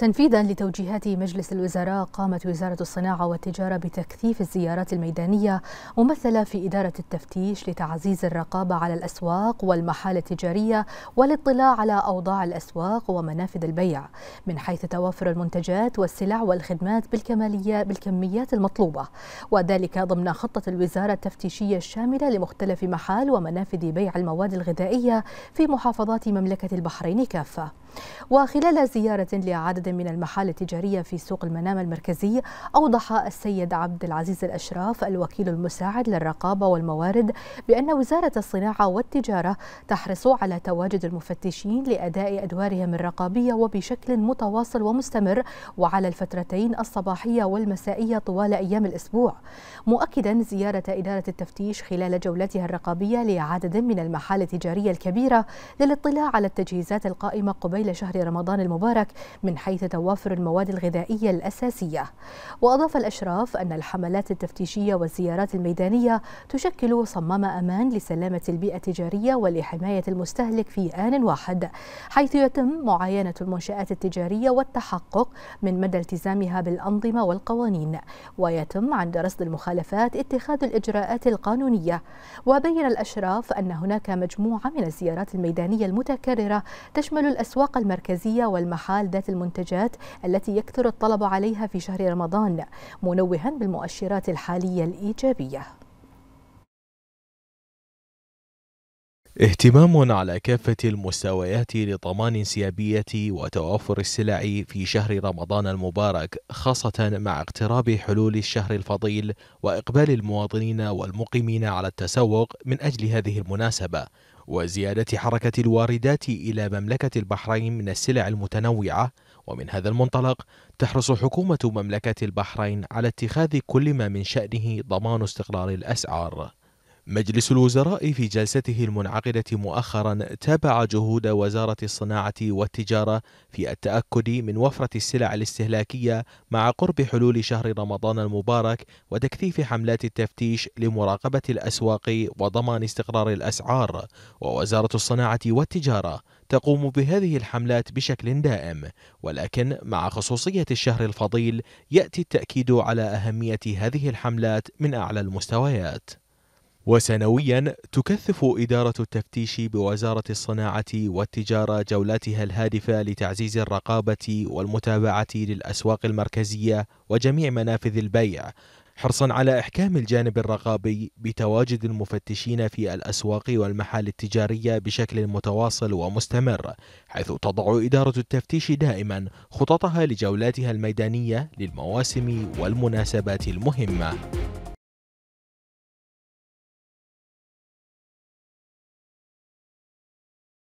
تنفيذا لتوجيهات مجلس الوزراء قامت وزارة الصناعة والتجارة بتكثيف الزيارات الميدانية ممثلة في إدارة التفتيش لتعزيز الرقابة على الأسواق والمحال التجارية والاطلاع على أوضاع الأسواق ومنافذ البيع من حيث توافر المنتجات والسلع والخدمات بالكمالية بالكميات المطلوبة وذلك ضمن خطة الوزارة التفتيشية الشاملة لمختلف محال ومنافذ بيع المواد الغذائية في محافظات مملكة البحرين كافة وخلال زيارة لعدد من المحال التجارية في سوق المنامة المركزي أوضح السيد عبد العزيز الأشراف الوكيل المساعد للرقابة والموارد بأن وزارة الصناعة والتجارة تحرص على تواجد المفتشين لأداء أدوارهم الرقابية وبشكل متواصل ومستمر وعلى الفترتين الصباحية والمسائية طوال أيام الأسبوع مؤكدا زيارة إدارة التفتيش خلال جولتها الرقابية لعدد من المحال التجارية الكبيرة للاطلاع على التجهيزات القائمة قبيل إلى شهر رمضان المبارك من حيث توافر المواد الغذائية الأساسية وأضاف الأشراف أن الحملات التفتيشية والزيارات الميدانية تشكل صمام أمان لسلامة البيئة التجارية ولحماية المستهلك في آن واحد حيث يتم معاينة المنشآت التجارية والتحقق من مدى التزامها بالأنظمة والقوانين ويتم عند رصد المخالفات اتخاذ الإجراءات القانونية وبين الأشراف أن هناك مجموعة من الزيارات الميدانية المتكررة تشمل الأسواق الأسواق المركزية والمحال ذات المنتجات التي يكثر الطلب عليها في شهر رمضان منوها بالمؤشرات الحالية الإيجابية اهتمام على كافة المستويات لضمان انسيابية وتوافر السلع في شهر رمضان المبارك خاصة مع اقتراب حلول الشهر الفضيل وإقبال المواطنين والمقيمين على التسوق من أجل هذه المناسبة وزيادة حركة الواردات إلى مملكة البحرين من السلع المتنوعة ومن هذا المنطلق تحرص حكومة مملكة البحرين على اتخاذ كل ما من شأنه ضمان استقرار الأسعار مجلس الوزراء في جلسته المنعقدة مؤخرا تابع جهود وزارة الصناعة والتجارة في التأكد من وفرة السلع الاستهلاكية مع قرب حلول شهر رمضان المبارك وتكثيف حملات التفتيش لمراقبة الأسواق وضمان استقرار الأسعار ووزارة الصناعة والتجارة تقوم بهذه الحملات بشكل دائم ولكن مع خصوصية الشهر الفضيل يأتي التأكيد على أهمية هذه الحملات من أعلى المستويات وسنويا تكثف إدارة التفتيش بوزارة الصناعة والتجارة جولاتها الهادفة لتعزيز الرقابة والمتابعة للأسواق المركزية وجميع منافذ البيع حرصا على إحكام الجانب الرقابي بتواجد المفتشين في الأسواق والمحال التجارية بشكل متواصل ومستمر حيث تضع إدارة التفتيش دائما خططها لجولاتها الميدانية للمواسم والمناسبات المهمة